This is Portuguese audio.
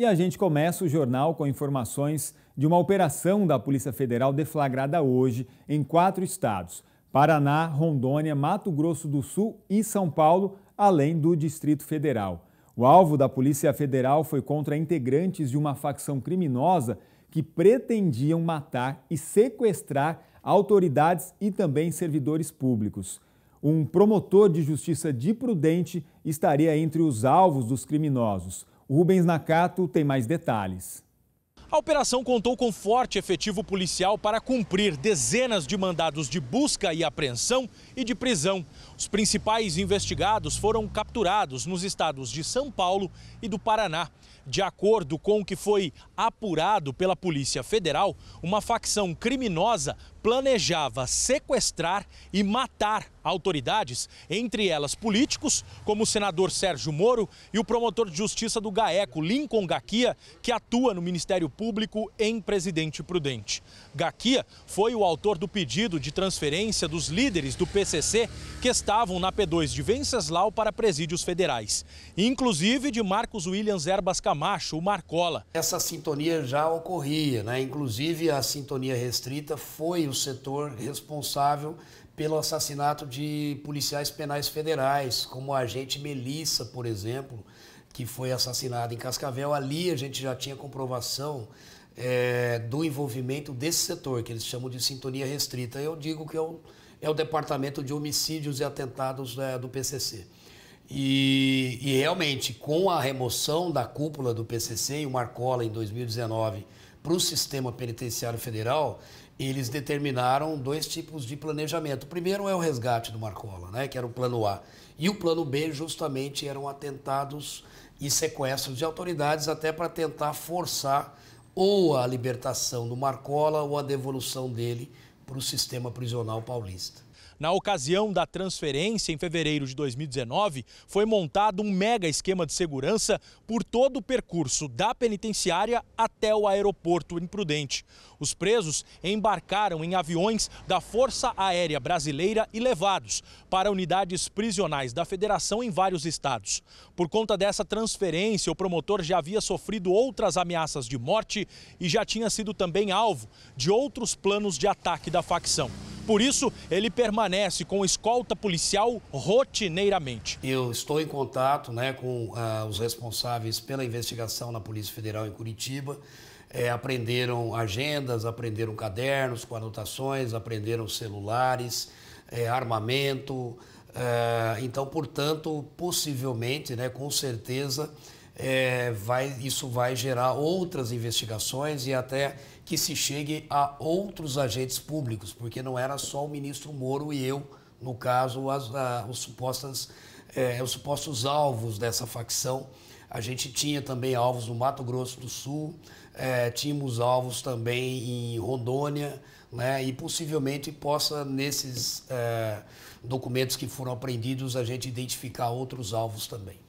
E a gente começa o jornal com informações de uma operação da Polícia Federal deflagrada hoje em quatro estados: Paraná, Rondônia, Mato Grosso do Sul e São Paulo, além do Distrito Federal. O alvo da Polícia Federal foi contra integrantes de uma facção criminosa que pretendiam matar e sequestrar autoridades e também servidores públicos. Um promotor de justiça de Prudente estaria entre os alvos dos criminosos. Rubens Nakato tem mais detalhes. A operação contou com forte efetivo policial para cumprir dezenas de mandados de busca e apreensão e de prisão. Os principais investigados foram capturados nos estados de São Paulo e do Paraná. De acordo com o que foi apurado pela Polícia Federal, uma facção criminosa planejava sequestrar e matar autoridades, entre elas políticos, como o senador Sérgio Moro e o promotor de justiça do GAECO, Lincoln Gaquia, que atua no Ministério Público em Presidente Prudente. Gaquia foi o autor do pedido de transferência dos líderes do PCC que estavam na P2 de Venceslau para presídios federais, inclusive de Marcos Williams Erbas Camacho, o Marcola. Essa sintonia já ocorria, né? inclusive a sintonia restrita foi o setor responsável pelo assassinato de policiais penais federais, como a agente Melissa, por exemplo, que foi assassinada em Cascavel. Ali a gente já tinha comprovação é, do envolvimento desse setor, que eles chamam de sintonia restrita. Eu digo que é o, é o Departamento de Homicídios e Atentados é, do PCC. E, e, realmente, com a remoção da cúpula do PCC e o Marcola em 2019 para o sistema penitenciário federal, eles determinaram dois tipos de planejamento. O primeiro é o resgate do Marcola, né, que era o plano A. E o plano B, justamente, eram atentados e sequestros de autoridades, até para tentar forçar ou a libertação do Marcola ou a devolução dele para o sistema prisional paulista. Na ocasião da transferência, em fevereiro de 2019, foi montado um mega esquema de segurança por todo o percurso da penitenciária até o aeroporto imprudente. Os presos embarcaram em aviões da Força Aérea Brasileira e levados para unidades prisionais da Federação em vários estados. Por conta dessa transferência, o promotor já havia sofrido outras ameaças de morte e já tinha sido também alvo de outros planos de ataque da facção. Por isso, ele permanece com escolta policial rotineiramente. Eu estou em contato né, com ah, os responsáveis pela investigação na Polícia Federal em Curitiba. É, aprenderam agendas, aprenderam cadernos com anotações, aprenderam celulares, é, armamento. É, então, portanto, possivelmente, né, com certeza, é, vai, isso vai gerar outras investigações e até que se chegue a outros agentes públicos, porque não era só o ministro Moro e eu, no caso, as, a, os, supostos é, os supostos alvos dessa facção. A gente tinha também alvos no Mato Grosso do Sul, é, tínhamos alvos também em Rondônia, né, e possivelmente possa, nesses é, documentos que foram apreendidos, a gente identificar outros alvos também.